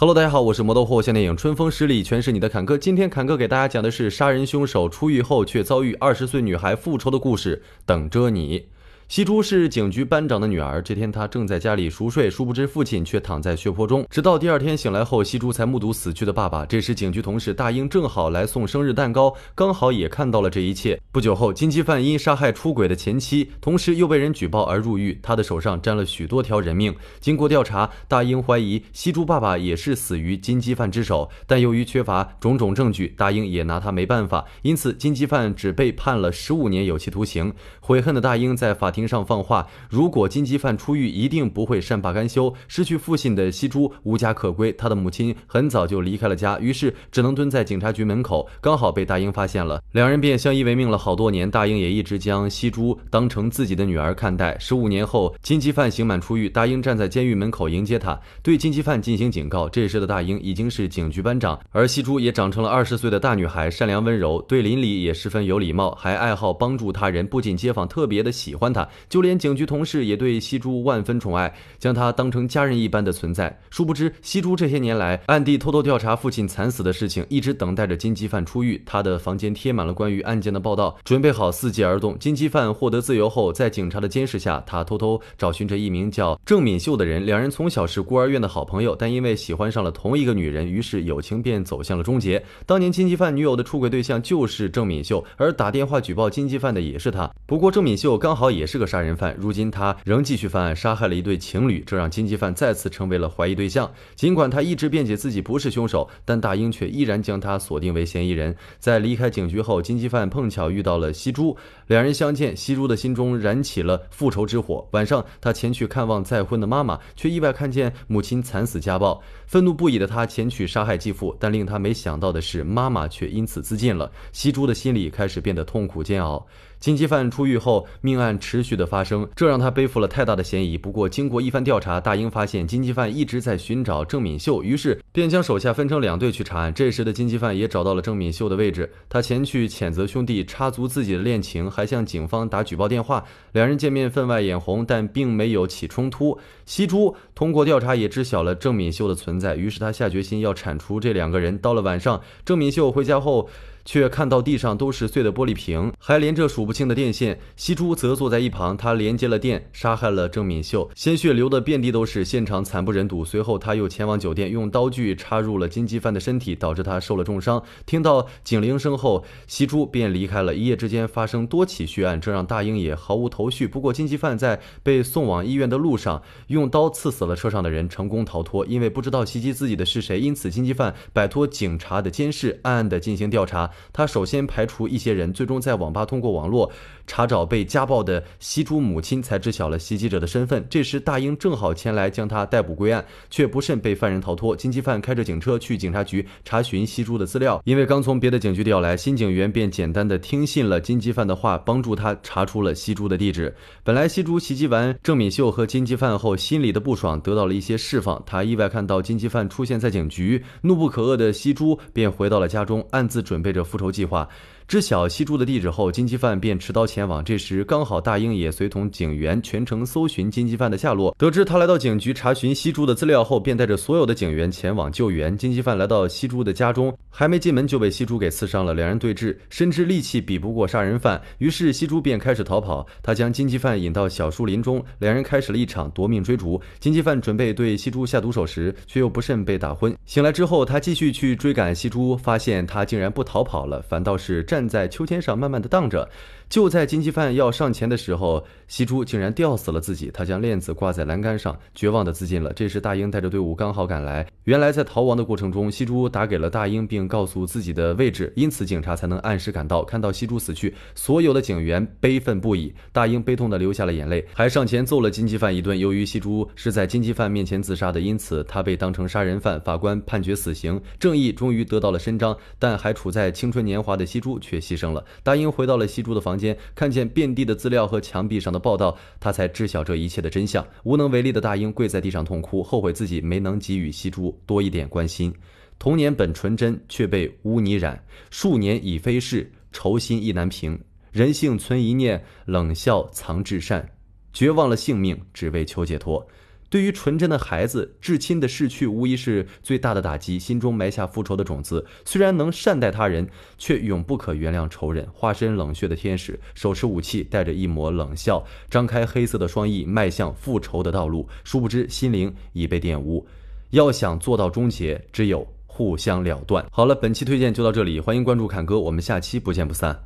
Hello，大家好，我是魔豆货，现电影，春风十里全是你的坎坷。今天坎坷给大家讲的是杀人凶手出狱后却遭遇二十岁女孩复仇的故事，等着你。西珠是警局班长的女儿。这天，她正在家里熟睡，殊不知父亲却躺在血泊中。直到第二天醒来后，西珠才目睹死去的爸爸。这时，警局同事大英正好来送生日蛋糕，刚好也看到了这一切。不久后，金基范因杀害出轨的前妻，同时又被人举报而入狱。他的手上沾了许多条人命。经过调查，大英怀疑西珠爸爸也是死于金基范之手，但由于缺乏种种证据，大英也拿他没办法。因此，金基范只被判了十五年有期徒刑。悔恨的大英在法庭。庭上放话，如果金基范出狱，一定不会善罢甘休。失去父亲的西珠无家可归，他的母亲很早就离开了家，于是只能蹲在警察局门口，刚好被大英发现了。两人便相依为命了好多年。大英也一直将西珠当成自己的女儿看待。十五年后，金基范刑满出狱，大英站在监狱门口迎接他，对金基范进行警告。这时的大英已经是警局班长，而西珠也长成了二十岁的大女孩，善良温柔，对邻里也十分有礼貌，还爱好帮助他人，不仅街坊特别的喜欢她。就连警局同事也对熙珠万分宠爱，将她当成家人一般的存在。殊不知，熙珠这些年来暗地偷偷调查父亲惨死的事情，一直等待着金基范出狱。他的房间贴满了关于案件的报道，准备好伺机而动。金基范获得自由后，在警察的监视下，他偷偷找寻着一名叫郑敏秀的人。两人从小是孤儿院的好朋友，但因为喜欢上了同一个女人，于是友情便走向了终结。当年金基范女友的出轨对象就是郑敏秀，而打电话举报金基范的也是他。不过郑敏秀刚好也是。个杀人犯，如今他仍继续犯案，杀害了一对情侣，这让金基范再次成为了怀疑对象。尽管他一直辩解自己不是凶手，但大英却依然将他锁定为嫌疑人。在离开警局后，金基范碰巧遇到了西珠，两人相见，西珠的心中燃起了复仇之火。晚上，他前去看望再婚的妈妈，却意外看见母亲惨死家暴，愤怒不已的他前去杀害继父，但令他没想到的是，妈妈却因此自尽了。西珠的心里开始变得痛苦煎熬。金基范出狱后，命案持续的发生，这让他背负了太大的嫌疑。不过，经过一番调查，大英发现金基范一直在寻找郑敏秀，于是便将手下分成两队去查案。这时的金基范也找到了郑敏秀的位置，他前去谴责兄弟插足自己的恋情，还向警方打举报电话。两人见面分外眼红，但并没有起冲突。西珠通过调查也知晓了郑敏秀的存在，于是他下决心要铲除这两个人。到了晚上，郑敏秀回家后。却看到地上都是碎的玻璃瓶，还连着数不清的电线。西珠则坐在一旁，他连接了电，杀害了郑敏秀，鲜血流的遍地都是，现场惨不忍睹。随后，他又前往酒店，用刀具插入了金基范的身体，导致他受了重伤。听到警铃声后，西珠便离开了。一夜之间发生多起血案，这让大英也毫无头绪。不过，金基范在被送往医院的路上，用刀刺死了车上的人，成功逃脱。因为不知道袭击自己的是谁，因此金基范摆脱警察的监视，暗暗的进行调查。他首先排除一些人，最终在网吧通过网络查找被家暴的西珠母亲，才知晓了袭击者的身份。这时大英正好前来将他逮捕归案，却不慎被犯人逃脱。金基范开着警车去警察局查询西珠的资料，因为刚从别的警局调来新警员，便简单的听信了金基范的话，帮助他查出了西珠的地址。本来西珠袭击完郑敏秀和金基范后，心里的不爽得到了一些释放，他意外看到金基范出现在警局，怒不可遏的西珠便回到了家中，暗自准备着。复仇计划知晓西珠的地址后，金基范便持刀前往。这时刚好大英也随同警员全程搜寻金基范的下落。得知他来到警局查询西珠的资料后，便带着所有的警员前往救援。金基范来到西珠的家中，还没进门就被西珠给刺伤了。两人对峙，深知力气比不过杀人犯，于是西珠便开始逃跑。他将金基范引到小树林中，两人开始了一场夺命追逐。金基范准备对西珠下毒手时，却又不慎被打昏。醒来之后，他继续去追赶西珠，发现他竟然不逃。跑。跑了，反倒是站在秋千上慢慢的荡着。就在金基范要上前的时候，西珠竟然吊死了自己。他将链子挂在栏杆上，绝望地自尽了。这时，大英带着队伍刚好赶来。原来，在逃亡的过程中，西珠打给了大英，并告诉自己的位置，因此警察才能按时赶到。看到西珠死去，所有的警员悲愤不已。大英悲痛地流下了眼泪，还上前揍了金基范一顿。由于西珠是在金基范面前自杀的，因此他被当成杀人犯，法官判决死刑。正义终于得到了伸张，但还处在青春年华的西珠却牺牲了。大英回到了西珠的房。间看见遍地的资料和墙壁上的报道，他才知晓这一切的真相。无能为力的大英跪在地上痛哭，后悔自己没能给予西珠多一点关心。童年本纯真，却被污泥染；数年已飞逝，愁心意难平。人性存一念，冷笑藏至善；绝望了性命，只为求解脱。对于纯真的孩子，至亲的逝去无疑是最大的打击，心中埋下复仇的种子。虽然能善待他人，却永不可原谅仇人，化身冷血的天使，手持武器，带着一抹冷笑，张开黑色的双翼，迈向复仇的道路。殊不知，心灵已被玷污，要想做到终结，只有互相了断。好了，本期推荐就到这里，欢迎关注侃哥，我们下期不见不散。